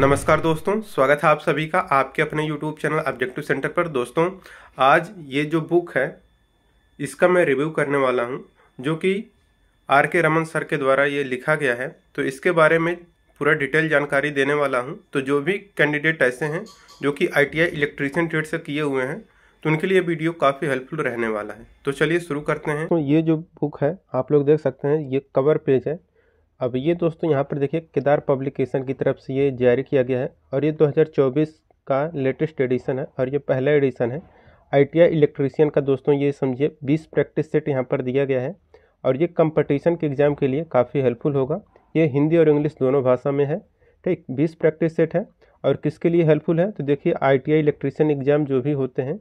नमस्कार दोस्तों स्वागत है आप सभी का आपके अपने YouTube चैनल ऑब्जेक्टिव सेंटर पर दोस्तों आज ये जो बुक है इसका मैं रिव्यू करने वाला हूँ जो कि आर के रमन सर के द्वारा ये लिखा गया है तो इसके बारे में पूरा डिटेल जानकारी देने वाला हूँ तो जो भी कैंडिडेट ऐसे हैं जो कि आई टी इलेक्ट्रीशियन ट्रेड से किए हुए हैं तो उनके लिए वीडियो काफ़ी हेल्पफुल रहने वाला है तो चलिए शुरू करते हैं तो ये जो बुक है आप लोग देख सकते हैं ये कवर पेज है अब ये दोस्तों यहाँ पर देखिए केदार पब्लिकेशन की तरफ से ये जारी किया गया है और ये 2024 का लेटेस्ट एडिशन है और ये पहला एडिशन है आईटीआई इलेक्ट्रीशियन का दोस्तों ये समझिए 20 प्रैक्टिस सेट यहाँ पर दिया गया है और ये कंपटीशन के एग्ज़ाम के लिए काफ़ी हेल्पफुल होगा ये हिंदी और इंग्लिश दोनों भाषा में है ठीक बीस प्रैक्टिस सेट है और किसके लिए हेल्पफुल है तो देखिए आई इलेक्ट्रीशियन एग्ज़ाम जो भी होते हैं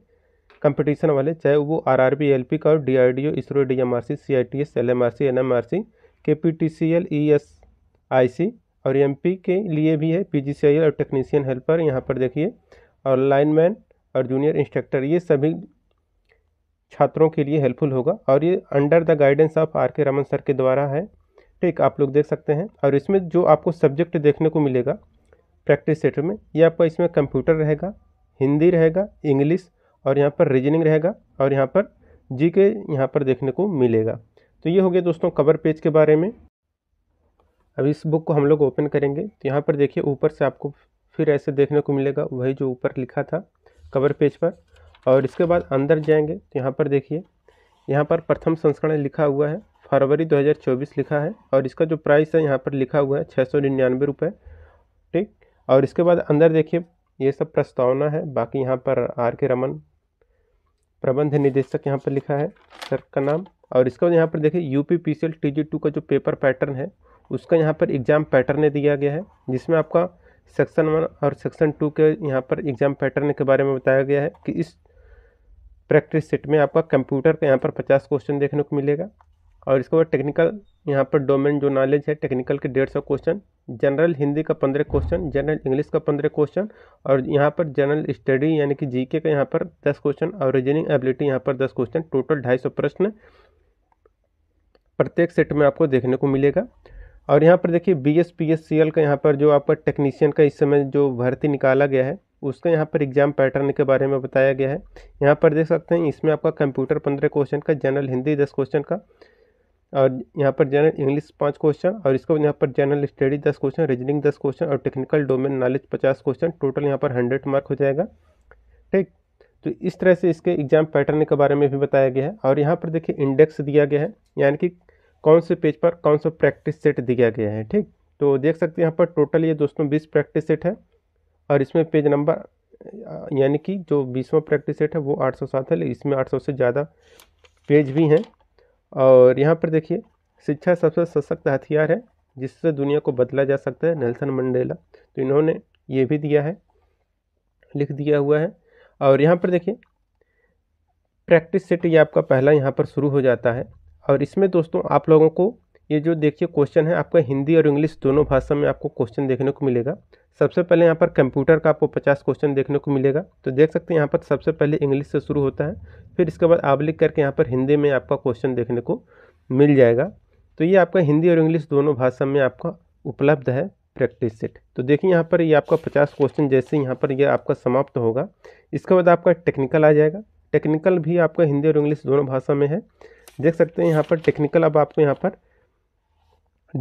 कंपटीशन वाले चाहे वो R R B L P का और D R D O ISRO D M R C C I T S L M R C N M R C K P T C L E S I C और M P के लिए भी है P G C I L और technician helper यहाँ पर देखिए और लाइनमैन और जूनियर इंस्ट्रक्टर ये सभी छात्रों के लिए हेल्पफुल होगा और ये under the guidance of R K Raman sir के द्वारा है ठीक आप लोग देख सकते हैं और इसमें जो आपको सब्जेक्ट देखने को मिलेगा प्रैक्टिस सेट में ये आपका इसमें कंप्यूटर रहेगा हिंदी रहेगा इंग्लिश और यहाँ पर रीजनिंग रहेगा और यहाँ पर जी के यहाँ पर देखने को मिलेगा तो ये हो गया दोस्तों कवर पेज के बारे में अब इस बुक को हम लोग ओपन करेंगे तो यहाँ पर देखिए ऊपर से आपको फिर ऐसे देखने को मिलेगा वही जो ऊपर लिखा था कवर पेज पर और इसके बाद अंदर जाएंगे तो यहाँ पर देखिए यहाँ पर प्रथम संस्करण लिखा हुआ है फरवरी 2024 लिखा है और इसका जो प्राइस है यहाँ पर लिखा हुआ है छः सौ निन्यानवे रुपये ठीक और इसके बाद अंदर देखिए ये सब प्रस्तावना है बाकी यहाँ पर आर के रमन प्रबंध निदेशक यहाँ पर लिखा है सर का नाम और इसके बाद यहाँ पर देखिए U P P C L T G two का जो पेपर पैटर्न है उसका यहाँ पर एग्ज़ाम पैटर्न दिया गया है जिसमें आपका सेक्शन वन और सेक्शन टू के यहाँ पर एग्ज़ाम पैटर्न के बारे में बताया गया है कि इस प्रैक्टिस सेट में आपका कंप्यूटर का यहाँ पर पचास क्वेश्चन देखने को मिलेगा और इसके बाद टेक्निकल यहाँ पर डोमेन जो नॉलेज है टेक्निकल के डेढ़ सौ क्वेश्चन जनरल हिंदी का पंद्रह क्वेश्चन जनरल इंग्लिश का पंद्रह क्वेश्चन और यहाँ पर जनरल स्टडी यानी कि जीके का यहाँ पर दस क्वेश्चन और रीजनिंग एबिलिटी यहाँ पर दस क्वेश्चन टोटल ढाई सौ प्रश्न प्रत्येक सेट में आपको देखने को मिलेगा और यहाँ पर देखिए B S P S C L का यहाँ पर जो आपका टेक्नीशियन का इस समय जो भर्ती निकाला गया है उसका यहाँ पर एग्ज़ाम पैटर्न के बारे में बताया गया है यहाँ पर देख सकते हैं इसमें आपका कंप्यूटर पंद्रह क्वेश्चन का जनरल हिंदी दस क्वेश्चन का और यहाँ पर जनरल इंग्लिश पाँच क्वेश्चन और इसको यहाँ पर जनरल स्टडी दस क्वेश्चन रीजनिंग दस क्वेश्चन और टेक्निकल डोमेन नॉलेज पचास क्वेश्चन टोटल यहाँ पर हंड्रेड मार्क हो जाएगा ठीक तो इस तरह से इसके एग्ज़ाम पैटर्न के बारे में भी बताया गया है और यहाँ पर देखिए इंडेक्स दिया गया है यानी कि कौन से पेज पर कौन सा प्रैक्टिस सेट दिया गया है ठीक तो देख सकते हैं यहाँ पर टोटल ये दोस्तों बीस प्रैक्टिस सेट है और इसमें पेज नंबर यानी कि जो बीसवा प्रैक्टिस सेट है वो आठ सौ सात है लेकिन इसमें आठ सौ से ज़्यादा पेज भी हैं और यहाँ पर देखिए शिक्षा सबसे सशक्त हथियार है जिससे दुनिया को बदला जा सकता है नेल्सन मंडेला तो इन्होंने ये भी दिया है लिख दिया हुआ है और यहाँ पर देखिए प्रैक्टिस सेट ये आपका पहला यहाँ पर शुरू हो जाता है और इसमें दोस्तों आप लोगों को ये जो देखिए क्वेश्चन है आपका हिंदी और इंग्लिश दोनों भाषा में आपको क्वेश्चन देखने को मिलेगा सबसे पहले यहाँ पर कंप्यूटर का आपको पचास क्वेश्चन देखने को मिलेगा तो देख सकते हैं यहाँ पर सबसे पहले इंग्लिश से शुरू होता है फिर इसके बाद आप लिख करके यहाँ पर हिंदी में आपका क्वेश्चन देखने को मिल जाएगा तो ये आपका हिंदी और इंग्लिश दोनों भाषा में आपका उपलब्ध है प्रैक्टिस सेट तो देखिए यहाँ पर ये आपका पचास क्वेश्चन जैसे यहाँ पर ये आपका समाप्त होगा इसके बाद आपका टेक्निकल आ जाएगा टेक्निकल भी आपका हिंदी और इंग्लिश दोनों भाषा में है देख सकते हैं यहाँ पर टेक्निकल अब आपको यहाँ पर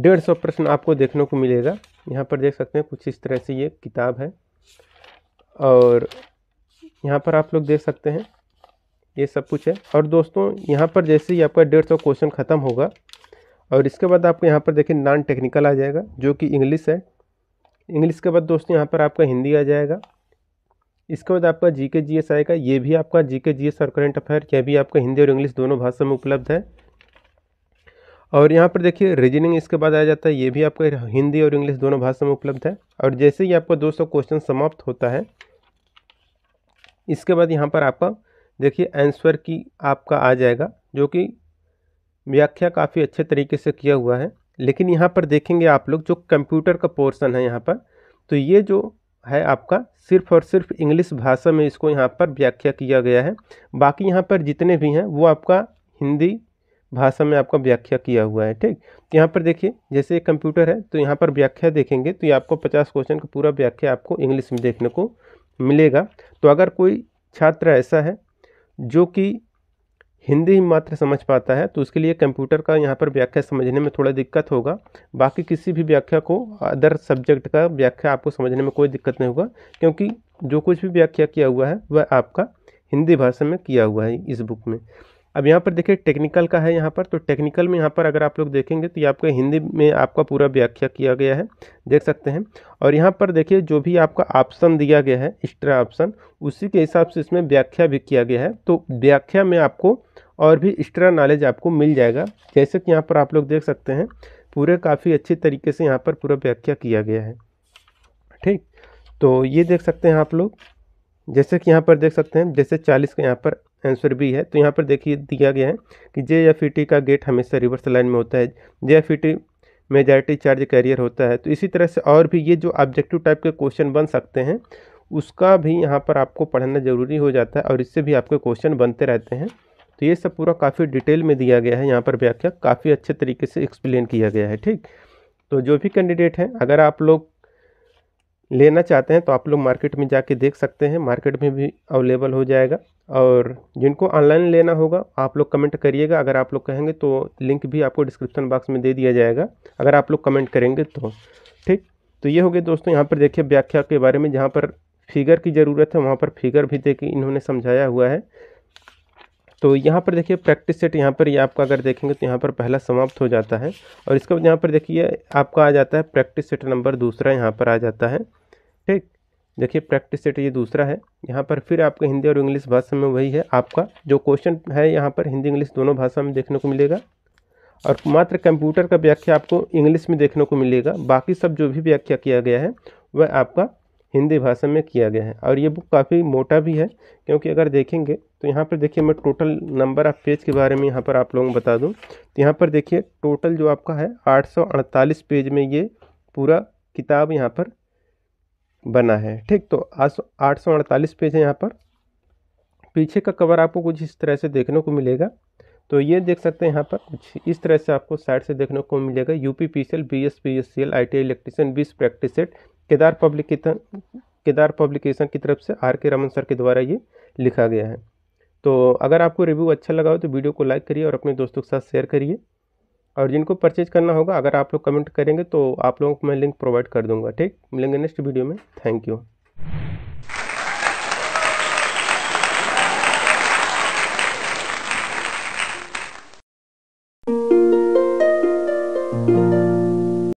डेढ़ सौ प्रश्न आपको देखने को मिलेगा यहाँ पर देख सकते हैं कुछ इस तरह से ये किताब है और यहाँ पर आप लोग देख सकते हैं ये सब कुछ है और दोस्तों यहाँ पर जैसे ही आपका डेढ़ सौ क्वेश्चन ख़त्म होगा और इसके बाद आपको यहाँ पर देखिए नॉन टेक्निकल आ जाएगा जो कि इंग्लिश है इंग्लिश के बाद दोस्तों यहाँ पर आपका हिंदी आ जाएगा इसके बाद आपका जी के जी एस आएगा ये भी आपका जी के जी एस और करेंट अफेयर यह भी आपका हिंदी और इंग्लिश दोनों भाषा में उपलब्ध है और यहाँ पर देखिए रीजनिंग इसके बाद आया जाता है ये भी आपका हिंदी और इंग्लिश दोनों भाषा में उपलब्ध है और जैसे ही आपका 200 क्वेश्चन समाप्त होता है इसके बाद यहाँ पर आपका देखिए आंसर की आपका आ जाएगा जो कि व्याख्या काफ़ी अच्छे तरीके से किया हुआ है लेकिन यहाँ पर देखेंगे आप लोग जो कंप्यूटर का पोर्सन है यहाँ पर तो ये जो है आपका सिर्फ और सिर्फ इंग्लिश भाषा में इसको यहाँ पर व्याख्या किया गया है बाकी यहाँ पर जितने भी हैं वो आपका हिंदी भाषा में आपका व्याख्या किया हुआ है ठीक यहाँ पर देखिए जैसे एक कंप्यूटर है तो यहाँ पर व्याख्या देखेंगे तो ये आपको पचास क्वेश्चन का पूरा व्याख्या आपको इंग्लिश में देखने को मिलेगा तो अगर कोई छात्र ऐसा है जो कि हिंदी मात्र समझ पाता है तो उसके लिए कंप्यूटर का यहाँ पर व्याख्या समझने में थोड़ा दिक्कत होगा बाकी किसी भी व्याख्या को अदर सब्जेक्ट का व्याख्या आपको समझने में कोई दिक्कत नहीं होगा क्योंकि जो कुछ भी व्याख्या किया हुआ है वह आपका हिंदी भाषा में किया हुआ है इस बुक में अब यहाँ पर देखिए टेक्निकल का है यहाँ पर तो टेक्निकल में यहाँ पर अगर आप लोग देखेंगे तो ये आपका हिंदी में आपका पूरा व्याख्या किया गया है देख सकते हैं और यहाँ पर देखिए जो भी आपका ऑप्शन दिया गया है एक्स्ट्रा ऑप्शन उसी के हिसाब से इसमें व्याख्या भी किया गया है तो व्याख्या में आपको और भी एक्स्ट्रा नॉलेज आपको मिल जाएगा जैसे कि यहाँ पर आप लोग देख सकते हैं पूरे काफ़ी अच्छे तरीके से यहाँ पर पूरा व्याख्या किया गया है ठीक तो ये देख सकते हैं आप लोग जैसे कि यहाँ पर देख सकते हैं जैसे चालीस का यहाँ पर आंसर भी है तो यहाँ पर देखिए दिया गया है कि जे एफ ई का गेट हमेशा रिवर्स लाइन में होता है J F E majority charge carrier होता है तो इसी तरह से और भी ये जो ऑब्जेक्टिव टाइप के क्वेश्चन बन सकते हैं उसका भी यहाँ पर आपको पढ़ना ज़रूरी हो जाता है और इससे भी आपके क्वेश्चन बनते रहते हैं तो ये सब पूरा काफ़ी डिटेल में दिया गया है यहाँ पर व्याख्या काफ़ी अच्छे तरीके से एक्सप्लेन किया गया है ठीक तो जो भी कैंडिडेट हैं अगर आप लोग लेना चाहते हैं तो आप लोग मार्केट में जाके देख सकते हैं मार्केट में भी अवेलेबल हो जाएगा और जिनको ऑनलाइन लेना होगा आप लोग कमेंट करिएगा अगर आप लोग कहेंगे तो लिंक भी आपको डिस्क्रिप्शन बॉक्स में दे दिया जाएगा अगर आप लोग कमेंट करेंगे तो ठीक तो ये हो गया दोस्तों यहाँ पर देखिए व्याख्या के बारे में जहाँ पर फिगर की ज़रूरत है वहाँ पर फिगर भी दे के इन्होंने समझाया हुआ है तो यहाँ पर देखिए प्रैक्टिस सेट यहाँ पर ये यह आपका अगर देखेंगे तो यहाँ पर पहला समाप्त हो जाता है और इसके बाद यहाँ पर देखिए आपका आ जाता है प्रैक्टिस सेट नंबर दूसरा यहाँ पर आ जाता है ठीक देखिए प्रैक्टिस सेट ये दूसरा है यहाँ पर फिर आपका हिंदी और इंग्लिश भाषा में वही है आपका जो क्वेश्चन है यहाँ पर हिंदी इंग्लिश दोनों भाषा में देखने को मिलेगा और मात्र कंप्यूटर का व्याख्या आपको इंग्लिश में देखने को मिलेगा बाकी सब जो भी व्याख्या किया गया है वह आपका हिंदी भाषा में किया गया है और ये बुक काफ़ी मोटा भी है क्योंकि अगर देखेंगे तो यहाँ पर देखिए मैं टोटल नंबर ऑफ़ पेज के बारे में यहाँ पर आप लोगों को बता दूँ तो यहाँ पर देखिए टोटल जो आपका है आठ पेज में ये पूरा किताब यहाँ पर बना है ठीक तो आठ सौ अड़तालीस पेज है यहाँ पर पीछे का कवर आपको कुछ इस तरह से देखने को मिलेगा तो ये देख सकते हैं यहाँ पर कुछ इस तरह से आपको साइड से देखने को मिलेगा U P P C L B S P S C L I T electrician बीस practice set Kedar publication Kedar publication की तरफ से आर के रमन सर के द्वारा ये लिखा गया है तो अगर आपको रिव्यू अच्छा लगा हो तो वीडियो को लाइक करिए और अपने दोस्तों के साथ शेयर करिए और जिनको परचेज करना होगा अगर आप लोग कमेंट करेंगे तो आप लोगों को मैं लिंक प्रोवाइड कर दूंगा ठीक मिलेंगे नेक्स्ट वीडियो में थैंक यू